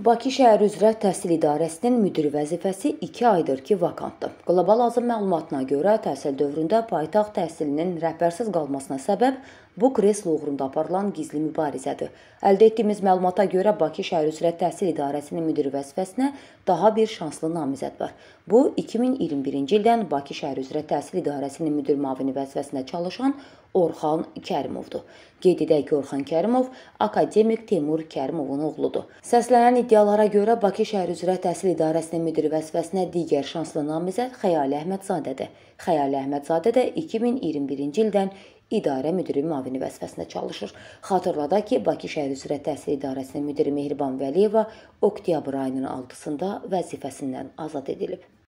Bakı şəhəri üzrə təhsil idarəsinin müdiri vəzifəsi 2 aydır ki, vakantdır. Qlobal azın məlumatına görə təhsil dövründə paytaxt təhsilinin rəhbərsiz qalmasına səbəb bu kreslo uğrunda aparılan gizli mübarizədir. Əldə etdiyimiz məlumata görə Bakı şəhəri üzrə təhsil idarəsinin müdiri vəzifəsinə daha bir şanslı namizəd var. Bu 2021-ci ildən Bakı şəhəri üzrə təhsil idarəsinin müdir müavini vəzifəsində çalışan Orxan Kərimovdur. Qeyd edək ki, Orxan Kərimov akademik Teymur Kərimovun oğludur. Səslənən İddialara görə Bakı şəhər üzrə təhsil idarəsinin müdiri vəzifəsinə digər şanslı namizəd Xəyali Əhmədzadədir. Xəyali Əhmədzadə də 2021-ci ildən idarə müdiri müavini vəzifəsində çalışır. Xatırladaq ki, Bakı şəhər üzrə təhsil idarəsinin müdiri Mehriban Vəliyeva oktyabr ayının 6-sında vəzifəsindən azad edilib.